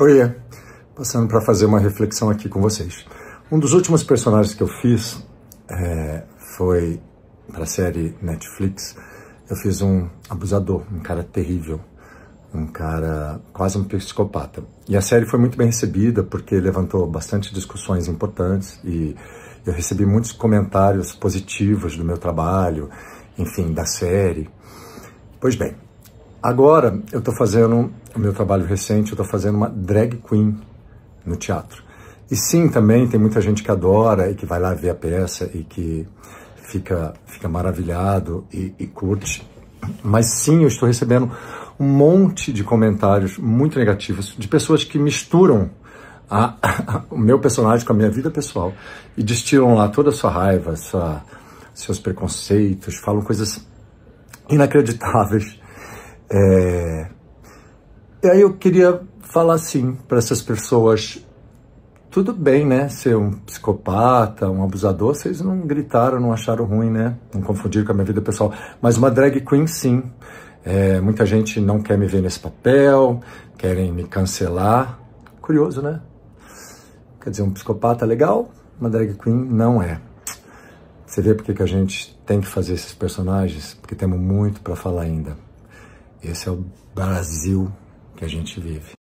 Oiê! Passando para fazer uma reflexão aqui com vocês. Um dos últimos personagens que eu fiz é, foi para a série Netflix. Eu fiz um abusador, um cara terrível, um cara quase um psicopata. E a série foi muito bem recebida porque levantou bastante discussões importantes e eu recebi muitos comentários positivos do meu trabalho, enfim, da série. Pois bem, Agora eu estou fazendo o meu trabalho recente, eu estou fazendo uma drag queen no teatro. E sim, também tem muita gente que adora e que vai lá ver a peça e que fica, fica maravilhado e, e curte. Mas sim, eu estou recebendo um monte de comentários muito negativos de pessoas que misturam a, a, o meu personagem com a minha vida pessoal e destilam lá toda a sua raiva, sua, seus preconceitos, falam coisas inacreditáveis é... E aí eu queria falar assim para essas pessoas: tudo bem, né? Ser um psicopata, um abusador, vocês não gritaram, não acharam ruim, né? Não confundiram com a minha vida pessoal. Mas uma drag queen, sim. É, muita gente não quer me ver nesse papel, querem me cancelar. Curioso, né? Quer dizer, um psicopata legal, uma drag queen não é. Você vê porque que a gente tem que fazer esses personagens? Porque temos muito para falar ainda. Esse é o Brasil que a gente vive.